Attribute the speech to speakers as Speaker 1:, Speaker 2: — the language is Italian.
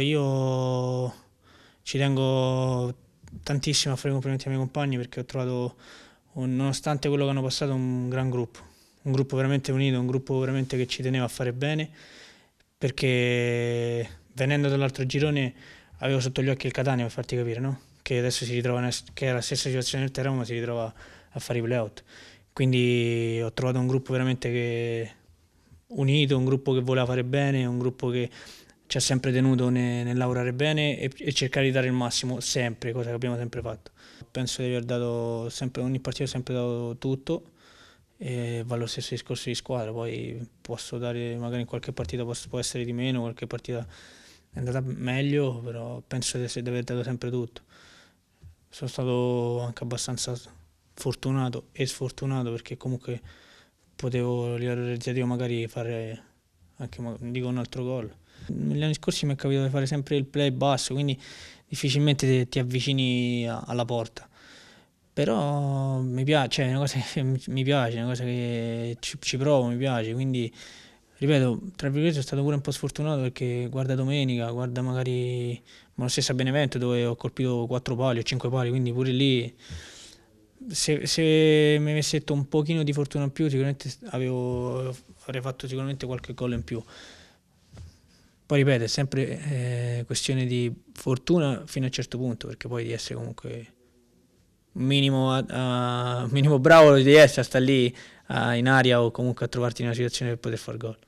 Speaker 1: Io ci tengo tantissimo a fare i complimenti ai miei compagni perché ho trovato, nonostante quello che hanno passato, un gran gruppo, un gruppo veramente unito, un gruppo veramente che ci teneva a fare bene perché venendo dall'altro girone avevo sotto gli occhi il Catania per farti capire, no? che adesso si ritrova, che è la stessa situazione del Teramo, ma si ritrova a fare i playout. Quindi ho trovato un gruppo veramente che, unito, un gruppo che voleva fare bene, un gruppo che ci ha sempre tenuto ne, nel lavorare bene e, e, cercare di dare il massimo sempre, cosa che abbiamo sempre fatto. Penso di aver dato sempre, ogni partita ho sempre dato tutto e va lo stesso discorso di squadra, poi posso dare magari in qualche partita posso, può essere di meno, qualche partita è andata meglio, però penso di, di aver dato sempre tutto. Sono stato anche abbastanza fortunato e sfortunato perché comunque potevo a livello magari fare anche dico un altro gol. Negli anni scorsi mi è capitato di fare sempre il play basso, quindi difficilmente ti avvicini alla porta. Però mi piace, cioè, è una cosa che mi piace, è una cosa che ci, ci provo, mi piace, quindi ripeto, tra virgolette sono stato pure un po' sfortunato perché guarda domenica, guarda magari ma lo stesso a Benevento dove ho colpito 4 pali o 5 pali, quindi pure lì se, se, mi avessi detto un pochino di fortuna in più, sicuramente avevo, avrei fatto sicuramente qualche gol in più. Poi ripeto, è sempre eh, questione di fortuna fino a un certo punto, perché poi di essere comunque minimo, a, a, minimo bravo di essere a stare lì a, in aria o comunque a trovarti in una situazione per poter far gol.